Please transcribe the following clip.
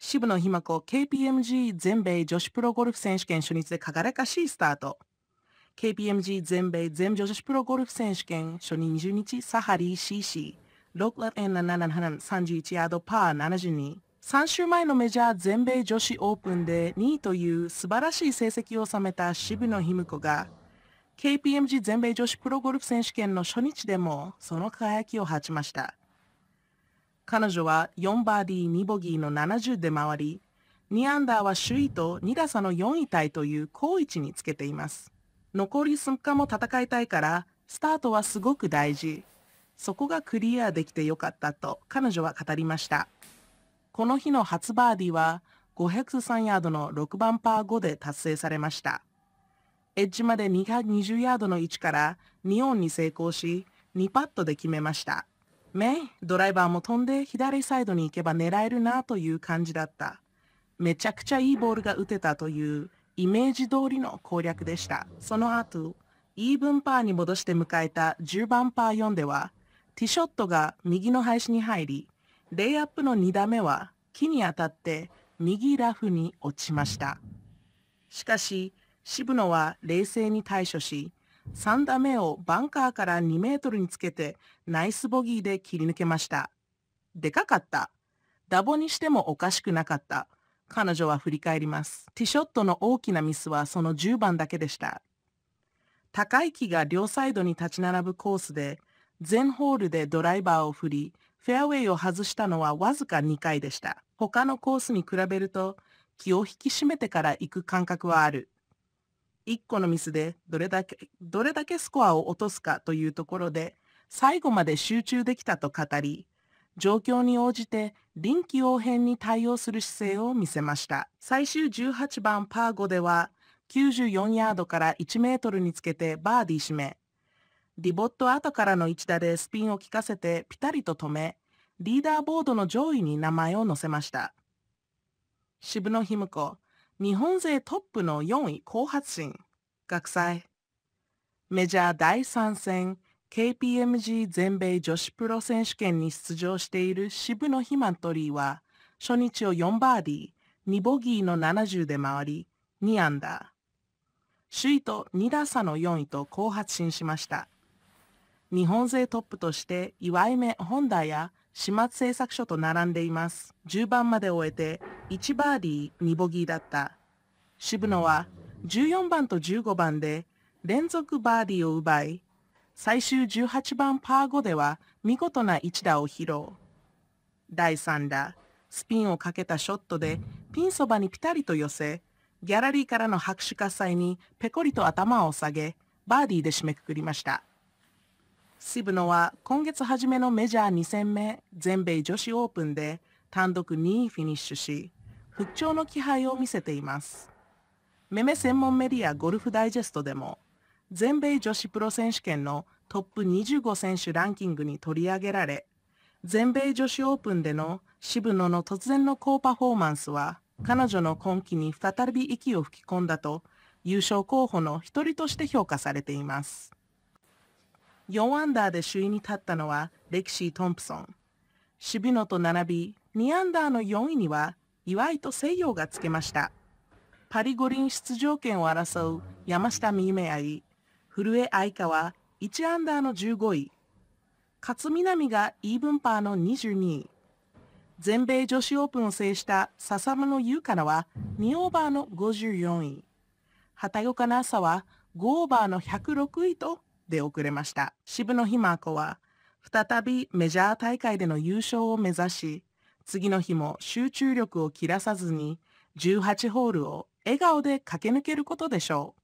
渋野ひ子 KPMG 全米女子プロゴルフ選手権初日で輝かしいスタート。KPMG 全米全女子プロゴルフ選手権初任20日サハリー CC。6ラン771ヤードパー72。3週前のメジャー全米女子オープンで2位という素晴らしい成績を収めた渋野ひ子が KPMG 全米女子プロゴルフ選手権の初日でもその輝きを果ちました。彼女は4バーディー2ボギーの70で回り、2アンダーは首位と2打差の4位タイという好位置につけています。残り3日も戦いたいから、スタートはすごく大事。そこがクリアできてよかったと彼女は語りました。この日の初バーディーは503ヤードの6番パー5で達成されました。エッジまで220ヤードの位置から2オンに成功し、2パットで決めました。メドライバーも飛んで左サイドに行けば狙えるなという感じだった。めちゃくちゃいいボールが打てたというイメージ通りの攻略でした。その後、イーブンパーに戻して迎えた10番パー4では、ティショットが右の林に入り、レイアップの2打目は木に当たって右ラフに落ちました。しかし、渋野は冷静に対処し、3打目をバンカーから2メートルにつけてナイスボギーで切り抜けました。でかかった。ダボにしてもおかしくなかった。彼女は振り返ります。ティショットの大きなミスはその10番だけでした。高い木が両サイドに立ち並ぶコースで、全ホールでドライバーを振り、フェアウェイを外したのはわずか2回でした。他のコースに比べると、気を引き締めてから行く感覚はある。1個のミスでどれだけ、どれだけスコアを落とすかというところで、最後まで集中できたと語り、状況に応じて臨機応変に対応する姿勢を見せました。最終18番パー5では、94ヤードから1メートルにつけてバーディー締め、リボット後からの一打でスピンを効かせてピタリと止め、リーダーボードの上位に名前を載せました。渋野日向子日本勢トップの4位後発進、学祭。メジャー第3戦、KPMG 全米女子プロ選手権に出場している渋野ひまんトリーは、初日を4バーディー、2ボギーの70で回り、2アンダー。首位と2打差の4位と好発進しました。日本勢トップとして、岩井目、本田や始末製作所と並んでいます。10番まで終えて1バーディー2ボギーだった渋野は14番と15番で連続バーディーを奪い最終18番パー5では見事な一打を披露第3打スピンをかけたショットでピンそばにピタリと寄せギャラリーからの拍手喝采にぺこりと頭を下げバーディーで締めくくりました。渋野は今月初めのメジャー2戦目全米女子オープンで単独2位フィニッシュし復調の気配を見せていますめめ専門メディアゴルフダイジェストでも全米女子プロ選手権のトップ25選手ランキングに取り上げられ全米女子オープンでの渋野の突然の高パフォーマンスは彼女の今季に再び息を吹き込んだと優勝候補の一人として評価されています。4アンダーで首位に立ったのはレキシー・トンプソン。シビノと並び、2アンダーの4位には岩井と西洋がつけました。パリ五輪出場権を争う山下美夢愛、古江愛香は1アンダーの15位。勝みなみがイーブンパーの22位。全米女子オープンを制した笹野優香は2オーバーの54位。畑岡奈紗は5オーバーの106位と出遅れました。渋野日真子は再びメジャー大会での優勝を目指し、次の日も集中力を切らさずに18ホールを笑顔で駆け抜けることでしょう。